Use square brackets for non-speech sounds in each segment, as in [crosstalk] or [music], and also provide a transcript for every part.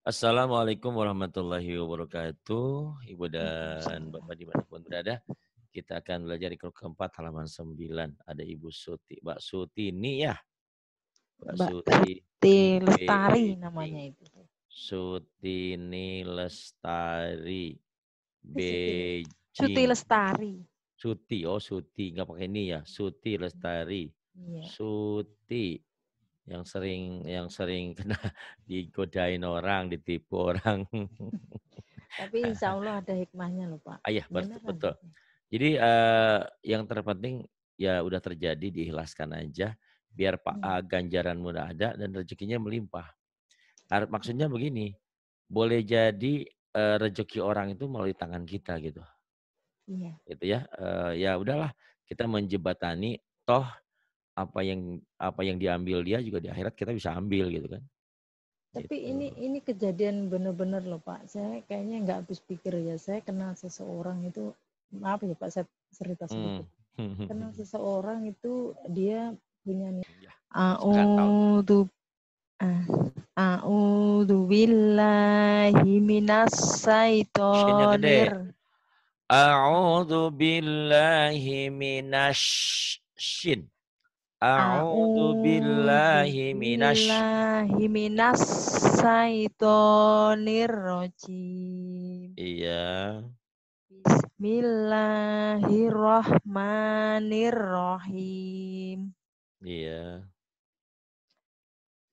Assalamualaikum warahmatullahi wabarakatuh. Ibu dan Bapak dimanapun berada. Kita akan belajar di ikut keempat halaman sembilan. Ada Ibu Suti. Mbak Suti ini ya. Mbak, Mbak Suti. Lestari namanya itu. Sutini Lestari. Eh, Beijing. Suti Lestari. Suti, oh Suti. Nggak pakai ini ya. Suti Lestari. Yeah. Suti yang sering yang sering kena [laughs] digodain orang, ditipu orang. Tapi insya Allah ada hikmahnya loh Pak. Ayah, iya, betul. betul. Jadi uh, yang terpenting ya udah terjadi diikhlaskan aja biar Pak hmm. mudah ada dan rezekinya melimpah. Iya. Maksudnya begini, boleh jadi uh, rezeki orang itu melalui tangan kita gitu. Iya. Gitu ya. Uh, ya udahlah kita menjebatani toh apa yang apa yang diambil dia juga di akhirat kita bisa ambil gitu kan. Tapi gitu. ini ini kejadian benar-benar loh Pak. Saya kayaknya nggak habis pikir ya. Saya kenal seseorang itu maaf ya Pak saya cerita hmm. sedikit. Hmm. [laughs] Kenal seseorang itu dia punya ya, A'udzu ah, billahi minas saitonir A'udzu billahi minas shin. A'udzu billahi minasy billahi minas syaitonir rajim. Iya. Bismillahirrahmanirrahim. Iya.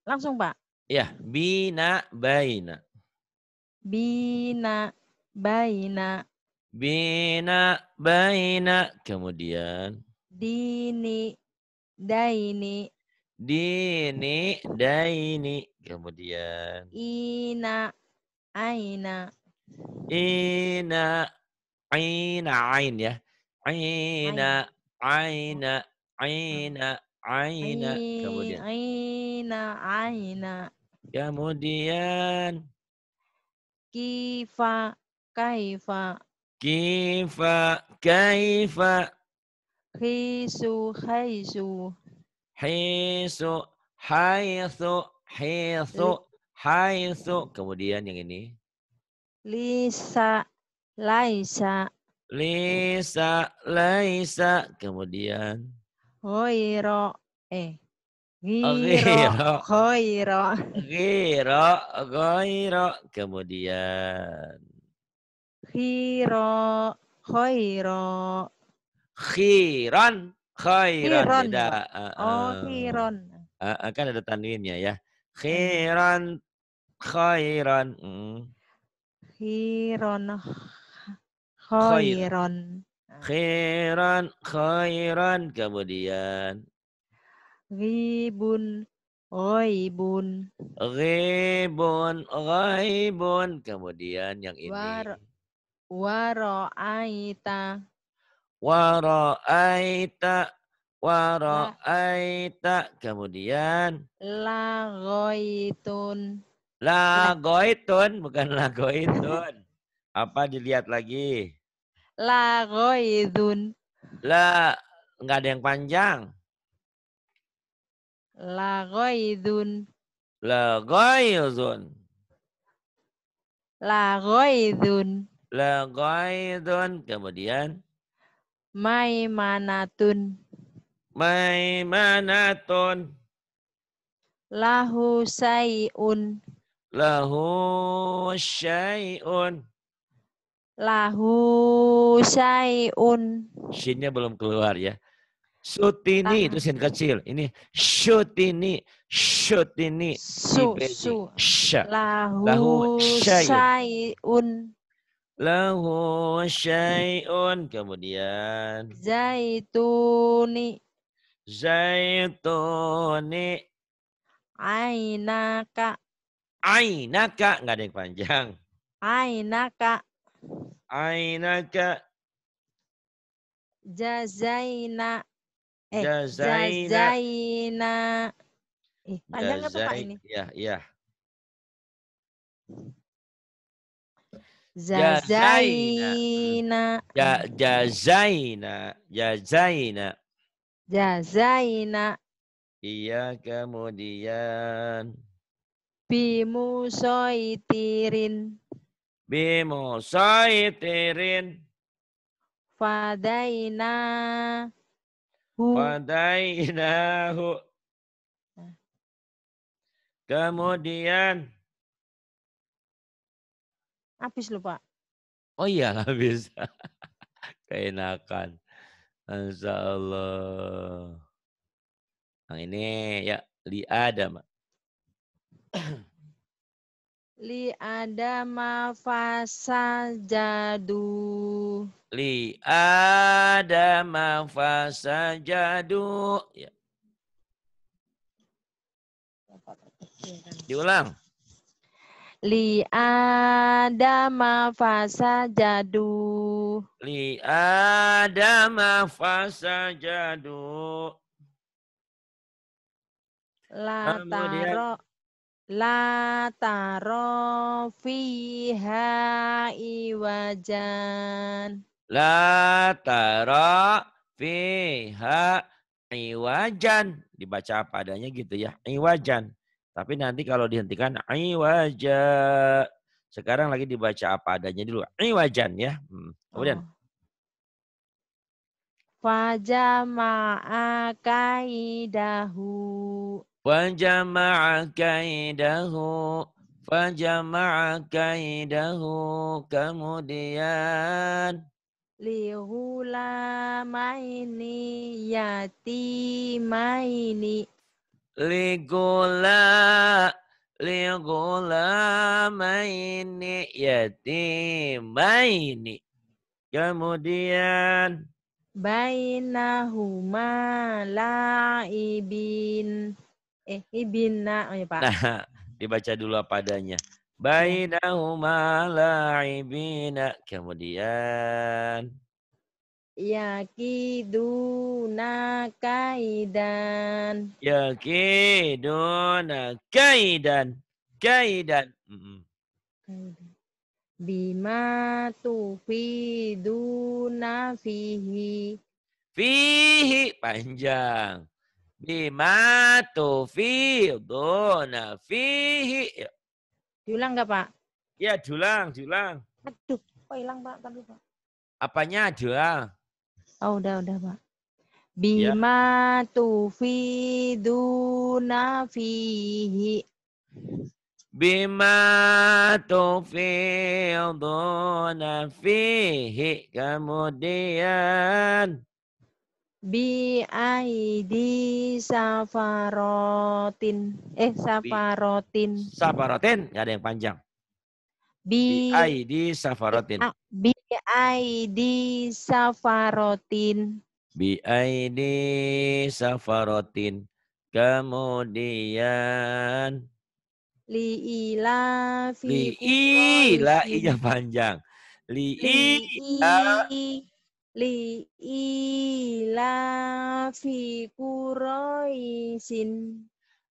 Langsung, Pak. Iya, bina baina. Bina baina. Bina baina. Kemudian dini Daini. Dini, daini. Kemudian. Ina, aina. Ina, aina, ain ya. Aina, aina, aina, aina. Kemudian. Aina, aina. Kemudian. Kifa, kaifa. Kifa, kaifa. Hisu hisu Hisu hisu hisu hisu Kemudian yang ini. Lisa laisa. Lisa laisa. Kemudian. Hoiro. Eh. Oh, giro, hoiro. giro, hoiro. kemudian. Hiro, hoiro. Khiron. Khairan. Khiron. Beda. oh, khiron. Uh, uh, kan ada tanwinnya ya. ya. Iya. Khiron. Khairan. Mm. Khiron. Oh, Khairan. Khairan. Khairan. Kemudian. Ribun. Ghaibun. Ghaibun, ghaibun. Kemudian yang ini. War, waro'aita. Wara'aita wara'aita kemudian lagoitun lagoitun bukan lagoitun apa dilihat lagi lagoitun la enggak ada yang panjang lagoitun lagoitun lagoitun lagoitun kemudian Maimanatun. Maimanatun. Lahu sayun. Lahu Sayun, Lahu Sayun. Shinnya belum keluar ya. Sutini Tahan. itu sin kecil. Ini syutini, syutini. Su, su. Sh. Lahu, Lahu Lahu syai'un. Kemudian. Zaituni. Zaituni. Ainaka. Ainaka. Nggak ada yang panjang. Ainaka. Ainaka. Jazaina. Eh, jazaina. jazaina. Eh, panjang apa Pak ini? Iya, iya. Jazaina. Ya jazaina. Jazaina. Jazaina. Ya, ya ya iya kemudian. Bimu soitirin. Fadaina. Hu. Fadainahu. Ah. Kemudian. Habis lho, Pak. Oh iya [laughs] habis. Keenakan. Insya Allah. Yang ini ya li ada mak, [clears throat] li ma fasa jadu. Li ma fasa jadu. Ya. Diulang. Li adama jadu. Li adama jadu. La taro La taro fiha iwajan. La taro fiha iwajan. Dibaca apa adanya gitu ya. Iwajan. Tapi nanti kalau dihentikan iwaja. Sekarang lagi dibaca apa adanya dulu. Iwajan ya. Hmm. Kemudian. Oh. Fajama'a kaidahu. Fajama'a kaidahu. Fajama'a kaidahu. Kemudian. Lihulamaini yatimaini. Ligola maini yatimaini. Kemudian bainahuma laibin. Eh, ibinna, oh ya Pak. Nah, [laughs] dibaca dulu apa adanya. Iya. Bainahuma laibina. Kemudian Yakiduna kaidan. Yakiduna kaidan. Kaidan. Mm -mm. Bima tufiduna fihi. Fihi. Panjang. Bima tufiduna fihi. Ya. Diulang nggak Pak? Ya diulang, diulang. Aduh, kok hilang Pak? Tapi Pak. Apanya ada? Oh, udah, udah, Pak. Ya. Bima ya. duna fihi. Bima tufi fihi. Kemudian. Bi aidi safarotin. Eh, safarotin. Safarotin. Gak ada yang panjang. Bi, bi aidi safarotin. Bi Biaidi safarotin. Biaidi safarotin. Kemudian liila fi li'i la'inya panjang. Li'i li liila fi kuroisin,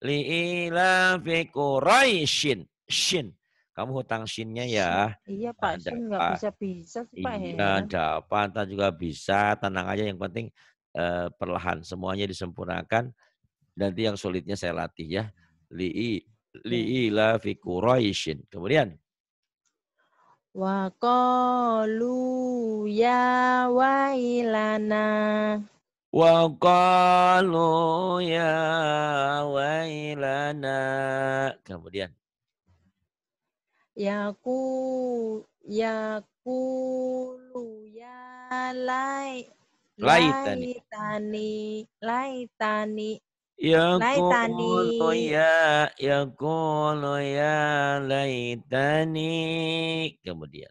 Liila fi kuroisin. Shin. Kamu hutang sinnya ya. Iya Pak, nah, Shin nggak bisa-bisa sih Pak. Iya, ya. ada apa, Entah juga bisa. Tenang aja, yang penting eh, perlahan. Semuanya disempurnakan. Nanti yang sulitnya saya latih ya. Li'i iya. li'ila fi shin. Kemudian. Wa qalu ya wailana. Wa qalu ya wailana. Kemudian yaku ku ya, ya lai laitani tani laitani tani ya, yaqulu ya tani Kemudian.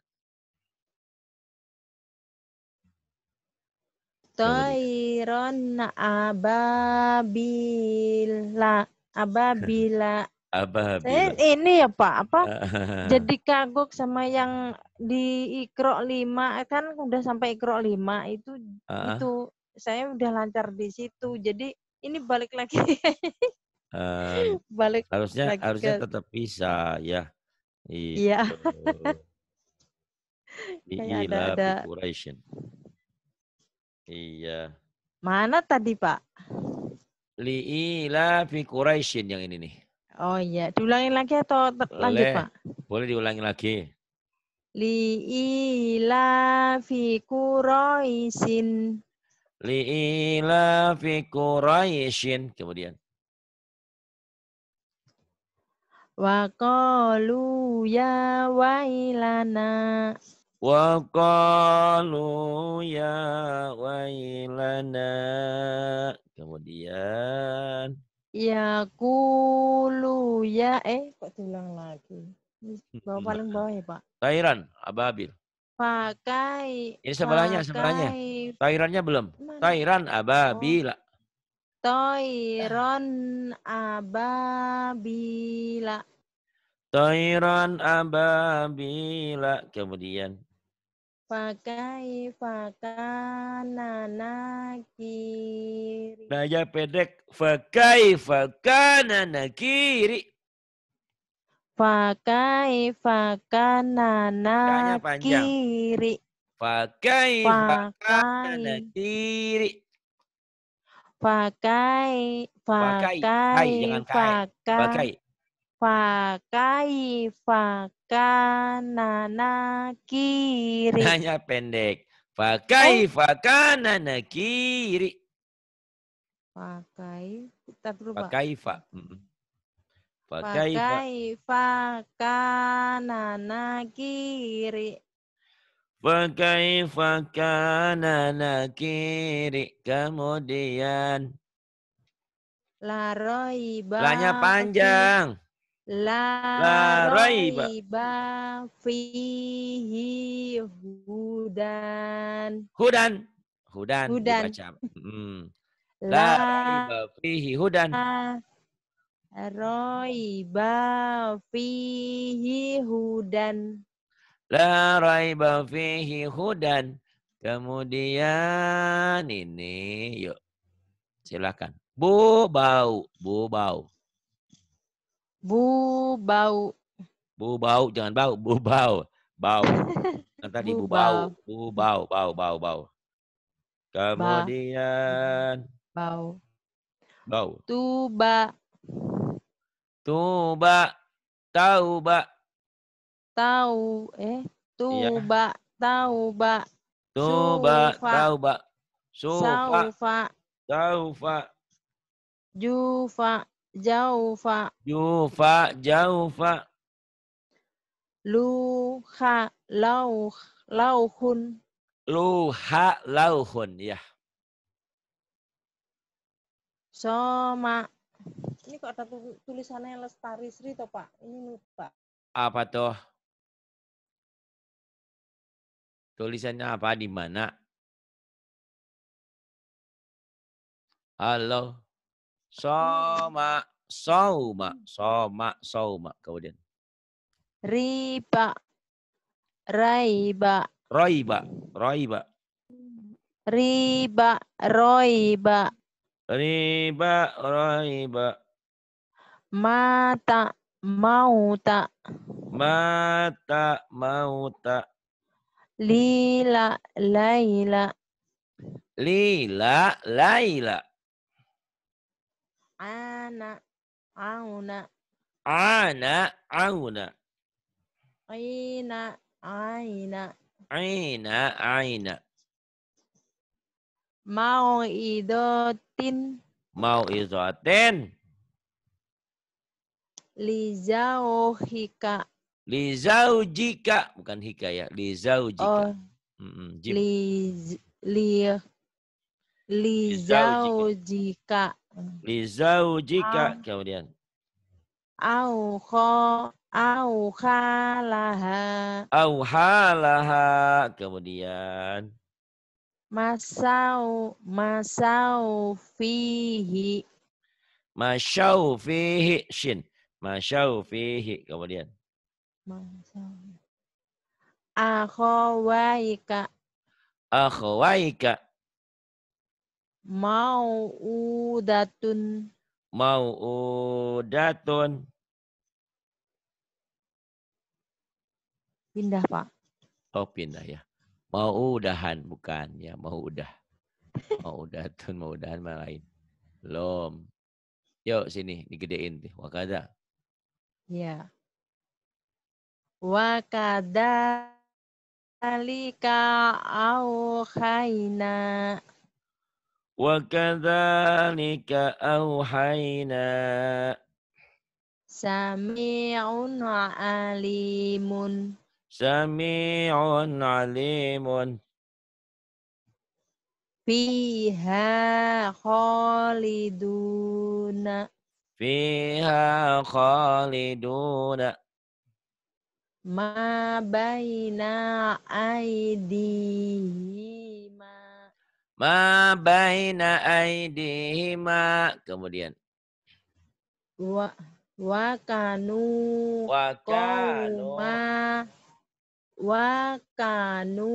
Toiron ababila, ababila, [laughs] apa eh, ini ya Pak apa [laughs] jadi kagok sama yang di ikro lima kan udah sampai ikro lima itu uh -huh. itu saya udah lancar di situ jadi ini balik lagi uh, [laughs] balik harusnya lagi harusnya ke... tetap bisa ya gitu. iya [laughs] ada, Iya. Mana tadi, Pak? Li'ila fi Quraisyin yang ini nih. Oh iya, diulangin lagi atau lanjut boleh, Pak? Boleh diulangi lagi. Li'ila fi kuraisin. Li'ila fi kuraisin. Kemudian. Wa qalu ya wailana. Wa qalu ya wailana. Kemudian. Ya kulu ya eh kok diulang lagi. bawa paling bawah ya, Pak. Tairan, ababil. Pakai. Ini sebelahnya, sebelahnya. Tairannya belum. Mana? Tairan ababila. Oh. Toiron ababila. Toiron ababila. Kemudian Pakai fakanana kiri. Naya pendek. Fakai fakanana kiri. Fakai fakanana kiri. Fakai fakanana kiri. Fakai fakai pakai. Pakai. Fakai fakana nakiri. Hanya pendek. Fakai eh. fakana nakiri. Fakai. Kita dulu, Pak. Fakai fa. Fakai fakana nakiri. Fakai fakana nakiri. Kemudian. Laroi. Lanya panjang. La, La raiba. raiba fihi hudan. Hudan. Hudan. Hudan. Dibaca. Hmm. La, La raiba fihi hudan. Raiba fihi hudan. La raiba fihi hudan. Kemudian ini, yuk. Silakan. Bu bau, bu bau. Bu bau. Bu bau, jangan bau, bu bau, bau. Yang tadi [laughs] bu bau, bu bau, bau, bau, bau. Kemudian bau. Bau. Tuba. Tuba. Tauba. Tau eh iya. tuba, tahu tauba. Tuba, tauba. Sufa. Saufa. Saufa. Jufa. Jaufa. jauh jaufa. Luha, lauh, lauhun. Luha, lauhun, ya. Soma. Ini kok ada tulisannya Lestari Sri toh Pak? Ini lupa. Apa toh? Tulisannya apa? Di mana? Halo. Soma, soma, soma, soma. Kemudian. Riba. Raiba. Roiba, roiba. Riba, roiba. Riba, roiba. Mata, mauta. Mata, mauta. Lila, laila. Lila, laila. Ana. Auna. Ana. Auna. Aina. Aina. Aina. Aina. Mau idotin. Mau idotin. Lizau hika. Lizau jika. Bukan hika ya. Lizau jika. Oh. Mm li, li, Lizaujika kemudian. Au kho au khalaha. Au kemudian. Masau masau fihi. Masau fihi shin. Masau fihi kemudian. Masau. Akhawaika. Akhawaika Mau udah udatun. Pindah, Pak. Oh, pindah ya. Mau udahan bukan ya, Mau Mau udah. udatun, tun? udahan, mana lain. Belum. Yuk sini digedein tuh. wakada. Ya. Wakada alika au khaina. وكذلك أوحينا سميع عليم سميع عليم فيها خالدون فيها خالدون ما بين أيديهم Ma baina aidihima. Kemudian. Wa, wa kanu. Wa kanu. Ma, wa kanu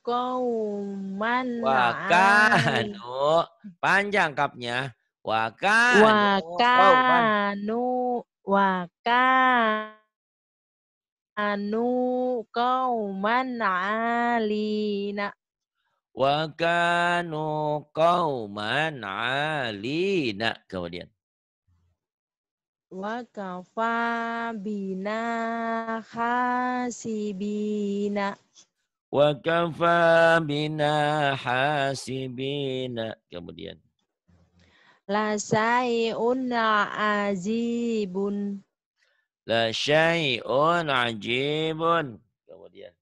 kauman. Wa kanu. Panjang kapnya. Wa kanu. Wa kanu. Wa kanu kauman alina. Wa kanu qauman alina. Kemudian. Wa kafa bina hasibina. Wa kafa bina hasibina. Kemudian. La sayun azibun. La sayun ajibun. Kemudian.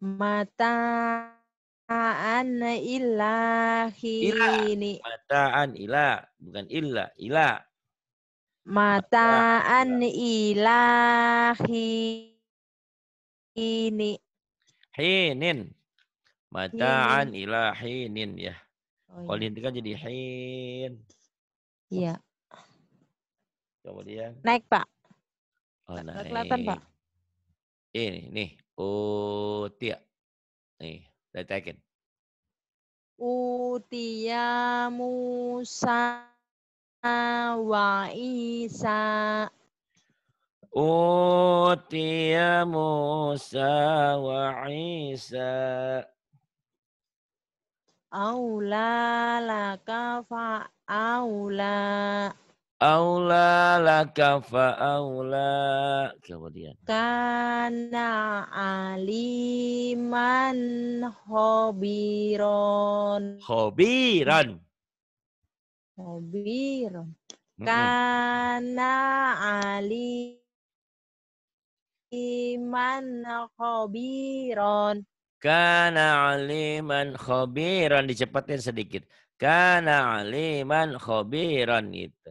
Mata Mata'an ilahi ini. Mata'an ilah, bukan ilah, ilah. Mata'an ilahi ini. Hinin. Mata'an ila hinin ya. Oh, Kalau dihentikan iya. jadi hin. Iya. Kemudian. Naik, Pak. Oh, naik. Kelihatan, Pak. Ini, nih. Oh, tiak. Nih, saya taikin. Utia Musa wa Isa. Utia Musa wa Isa. Aula laka Aula. Aula laka aula Kemudian. Kana aliman hobiron. hobiron Hobiron. Kana aliman hobiron. Kana aliman hobiron. Dicepatin sedikit. Kana aliman hobiron. itu.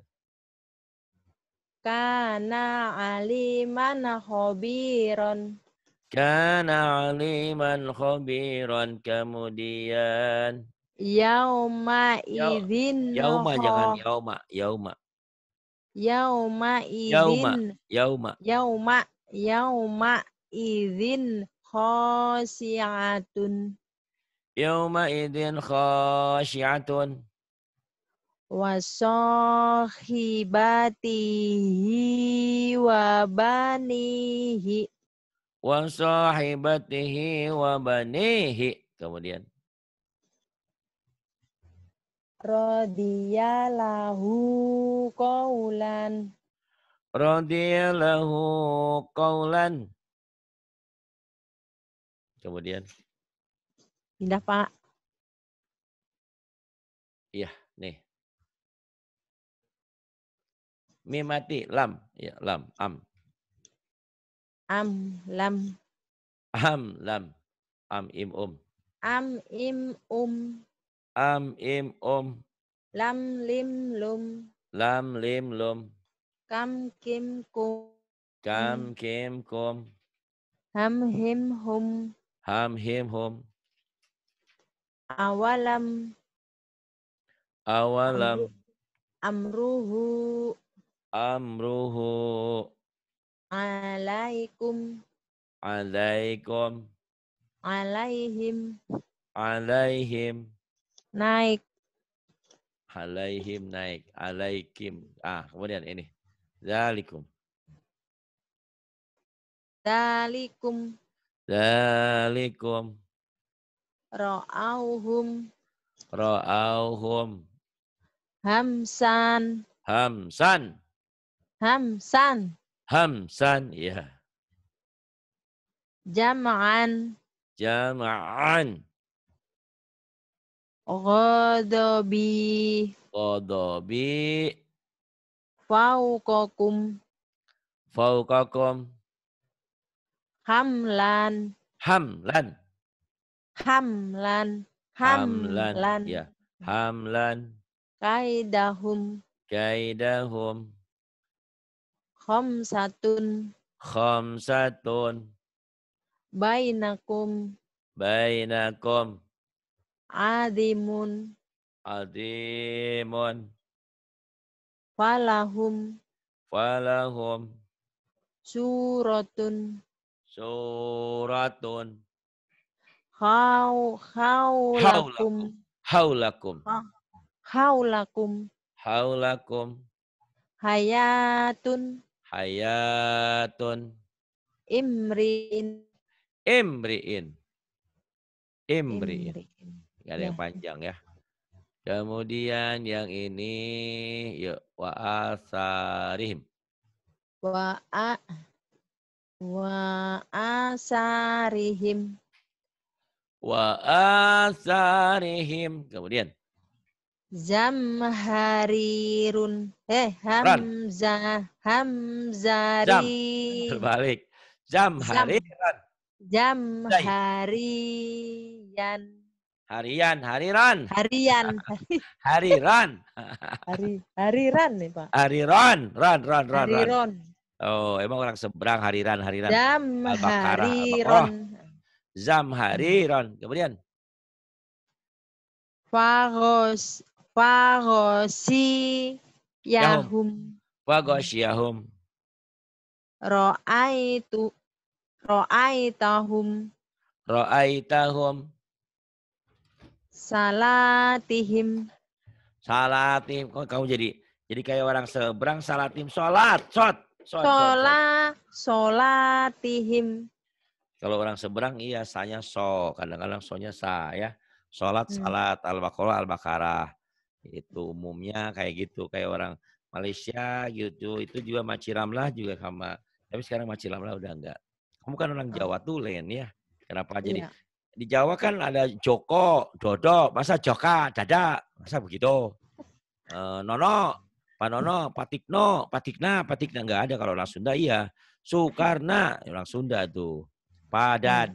Kana aliman khobiron. Kana aliman khobiron. Kemudian. Yauma izin. Yauma jangan yauma. Yauma. Yauma izin. Yauma. Yauma. Yauma izin khosiatun. Yauma idin khosyiatun wasohibatihi wabanihi wasohibatihi wabanihi kemudian Rodiyalahu Kaulan, Rodiyalahu Kaulan. kemudian pindah Pak iya yeah. mim mati lam ya lam am am lam am lam am im um am im um am im um lam lim lum lam lim lum kam kim kum kam kim kum ham him hum ham him hum awalam awalam amruhu amruhu alaikum alaikum alaihim alaihim naik alaihim naik alaikim ah kemudian ini zalikum zalikum zalikum ra'auhum ra'auhum hamsan hamsan Hamsan. Hamsan, ya. Jama'an. Jama'an. Ghodobi. Ghodobi. Faukokum. Faukokum. Hamlan. Hamlan. Hamlan. Hamlan. Hamlan. Ya. Hamlan. Kaidahum. Kaidahum. Khamsatun. Khamsatun. Bainakum. Bainakum. Adimun. Adimun. Falahum. Falahum. Suratun. Suratun. Hau, haulakum. Haulakum. Haulakum. Haulakum. Hayatun. Hayatun. Imriin. Imriin. Imriin. Gak ada ya. yang panjang ya. Kemudian yang ini yuk ya, wa asarihim. Wa a wa asarihim. Wa asarihim. Kemudian Zamharirun. Eh, hamzah. Hamzari. Jam. Terbalik. Zamhariran. Jam. Jamharian. Harian, hariran. Harian. [laughs] hariran. Hari, hariran nih, Pak. Hariran, ran, ran, ran. Hariron. Oh, emang orang seberang hariran, hariran. Jam run jam Zam Kemudian. Fagos Wagosi yahum. Wagosi yahum. tahum. Roai tahum. Salatihim. Salatihim. Kok kamu jadi jadi kayak orang seberang salatihim. sholat. solat. Sola. Solatihim. Kalau orang seberang iya sanya so. Kadang-kadang sonya sa ya. Salat, hmm. salat, al-baqarah, al-baqarah. Itu umumnya kayak gitu, kayak orang Malaysia gitu, itu juga lah juga sama. Tapi sekarang lah udah enggak. Kamu kan orang oh. Jawa tuh, Len ya. Kenapa jadi iya. di Jawa kan ada Joko, Dodo, masa Joka, Dada, masa begitu. e, nono, Pak Nono, Patikno, Patikna, Patikna enggak ada kalau orang Sunda iya. Sukarna ya orang Sunda tuh. Iya.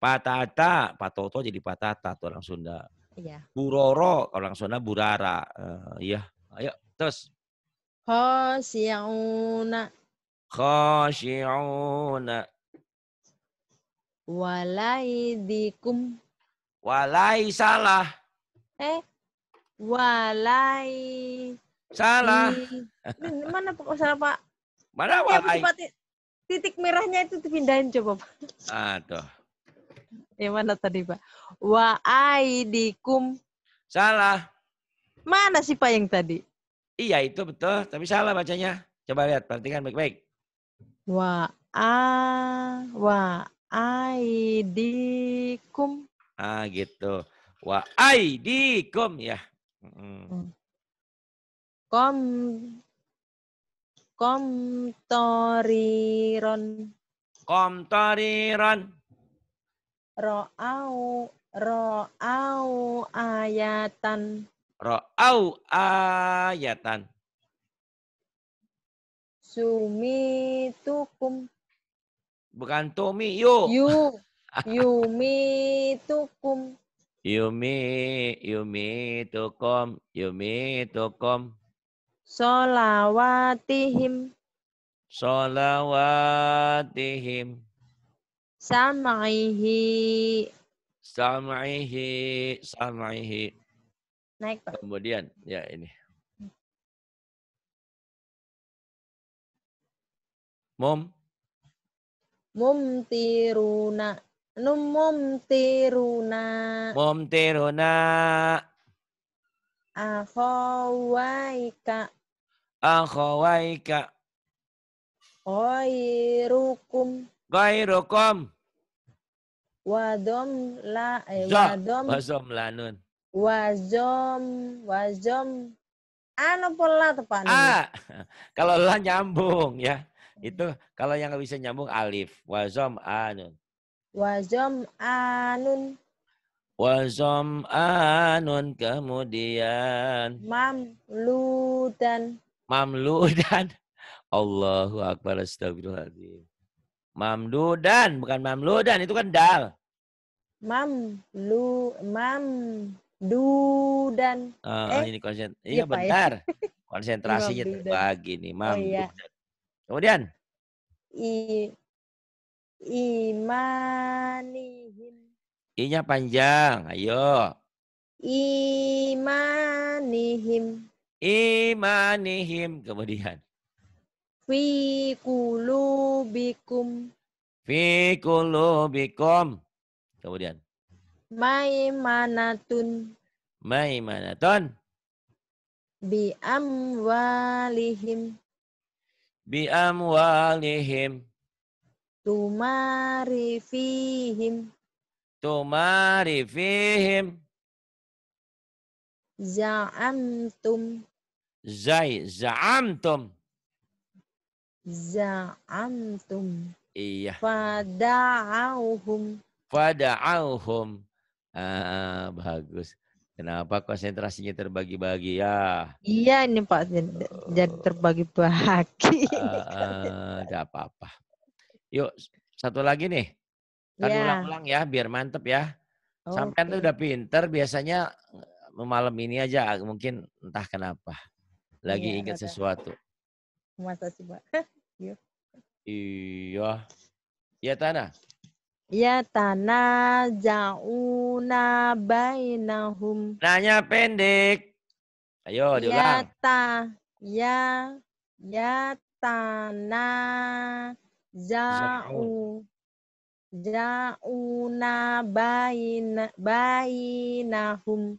Pak Tata Pak Toto jadi Patata tuh orang Sunda. Iya. Bu Roro, orang sana Bu Rara. Uh, eh, iya. Ayo, terus. Khosyauna. Khosyauna. Walaidikum. Walai eh, salah. Eh, walai. Salah. Di... Mana Pak? Salah Pak. Mana walai? titik merahnya itu dipindahin coba Pak. Aduh. Yang eh, mana tadi, Pak? Wa aidikum. Salah. Mana sih, Pak, yang tadi? Iya, itu betul. Tapi salah bacanya. Coba lihat, perhatikan baik-baik. Wa a wa aidikum. Ah, gitu. Wa aidikum ya. Hmm. Kom kom toriron. Kom toriron. Ro'au ro'au ayatan. Ro'au ayatan. Sumi tukum. Bukan tumi, yu. Yu. [laughs] Yumi tukum. Yumi, yumi tukum, yumi tukum. Solawatihim. Solawatihim. Samaihi, samaihi, samaihi. Naik, Pak. Kemudian, ya ini. Mom. Mumtiruna. Num mumtiruna. Mumtiruna. Akhawaika. Akhawaika. Khairukum. Gairukum. Wadom la eh, wadom. Wazom lanun. Wazom wazom ano pola tepan. Ah, [laughs] kalau la nyambung ya. Itu kalau yang nggak bisa nyambung alif. Wazom anun. Wazom anun. Wazom anun kemudian. Mamludan. Mamludan. [laughs] Allahu Akbar astagfirullahaladzim. Mamdudan, bukan mamludan, itu kan dal. Mam, lu, mam, dudan. Oh, ah, ah, eh, ini konsen iya, iya ya. bentar. Ya. [laughs] Konsentrasinya terbagi nih, mam. Oh, iya. Kemudian? I, imanihim. i panjang, ayo. Imanihim. Imanihim, kemudian. Fi kulubikum. Fi kulubikum. Kemudian. Maimanatun. Maimanatun. Bi amwalihim. Bi amwalihim. Tumari fihim. Tumari Za'amtum. Zai za'amtum za'antum. Iya. Fada'auhum. Fada'auhum. Ah, bagus. Kenapa konsentrasinya terbagi-bagi ya? Iya ini Pak, jadi terbagi-bagi. Uh, ah, tidak ah, apa-apa. Yuk, satu lagi nih. Kan yeah. ulang-ulang ya, biar mantep ya. Okay. Sampai itu udah pinter, biasanya eh, malam ini aja mungkin entah kenapa. Lagi yeah, ingat sesuatu masa sih mbak iya iya ya tanah Ya tanah jauna bainahum. Nanya pendek. Ayo ya, diulang. Ya ta ya ya tanah ja'u ja'una bain bainahum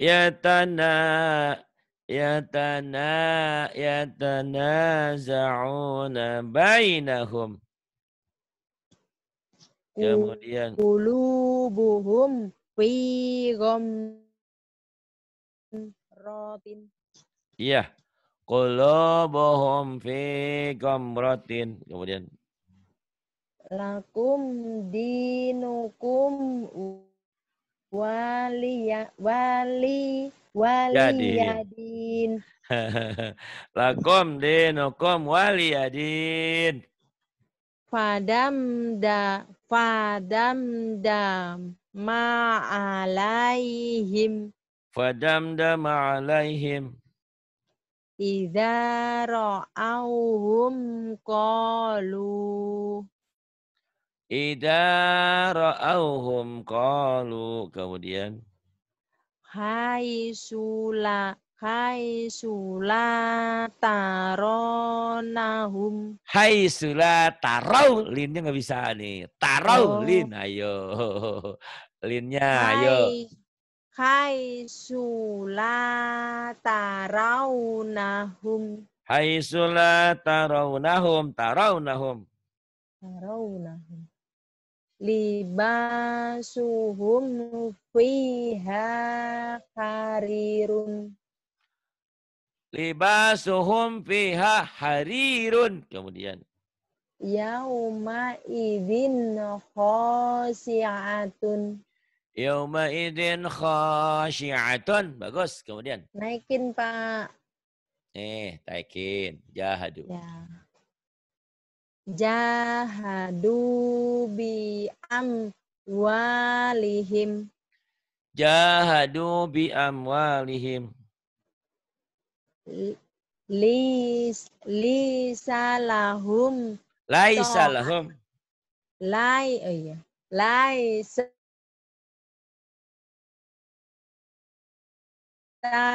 ya tanah yatana yatanaza'una bainahum kemudian qulubuhum fi rotin. iya qulubuhum fi rotin. kemudian lakum dinukum wali ya wali waliyadin. Ya, Lakom [laughs] dinokom oh, waliyadin. Fadam da fadam da ma'alaihim. Fadam da ma'alaihim. Idza ra'awhum qalu Ida ra'auhum qalu kemudian Hai sula Hai sula taronahum Hai sula tarau linnya nggak bisa nih tarau oh. lin ayo linnya hai, ayo Hai sula taraunahum Hai sula taraunahum taraunahum Taraunahum libasuhum fiha harirun libasuhum fiha harirun kemudian yauma idzin khasi'atun yauma idzin khasi'atun bagus kemudian naikin Pak eh naikin jahadu ya jahadu bi amwalihim jahadu bi amwalihim lis lisalahum laisa lahum lai oh iya laisa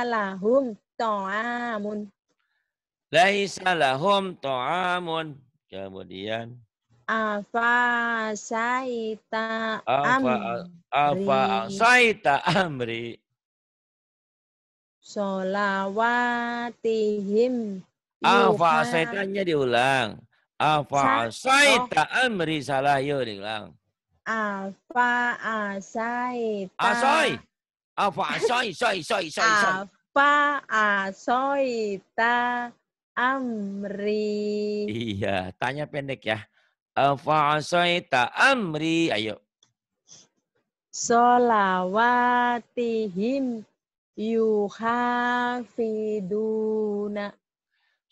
lahum ta'amun laisa lahum ta'amun Ya, Kemudian apa saita amri. apa saita amri. Solawatihim. apa saitanya diulang. apa saita amri salah yo diulang. apa saita Asoi. apa asoi, soi, soi, soi, soi. asoi asoita amri. Iya, tanya pendek ya. Afa'asaita amri. Ayo. Solawatihim yuhafiduna.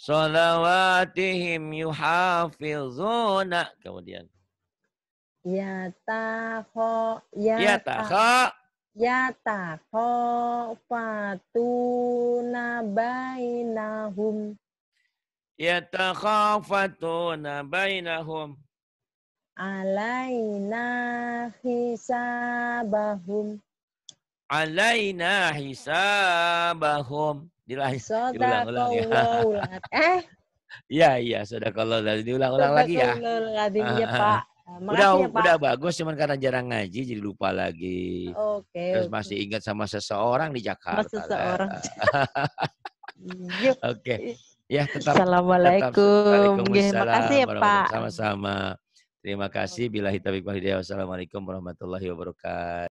Solawatihim yuhafizuna. Kemudian. Yatakho. ya Yatakho fatuna bainahum. Yatakhafatuna bainahum. Alaina hisabahum. Alaina hisabahum. dilah diulang, ulang ya. [laughs] Eh? Iya, iya, sudah kalau diulang-ulang lagi ya. Iya, Pak. udah, ya, Pak. udah bagus, cuman karena jarang ngaji jadi lupa lagi. Oke. Okay, Terus okay. masih ingat sama seseorang di Jakarta. Mas seseorang. [laughs] Iya. [laughs] Oke. okay. Iya. Ya, tetap. Assalamualaikum. Tetap, Terima kasih ya, Pak. Sama-sama. Terima kasih. Bila hitabik Wassalamualaikum warahmatullahi wabarakatuh.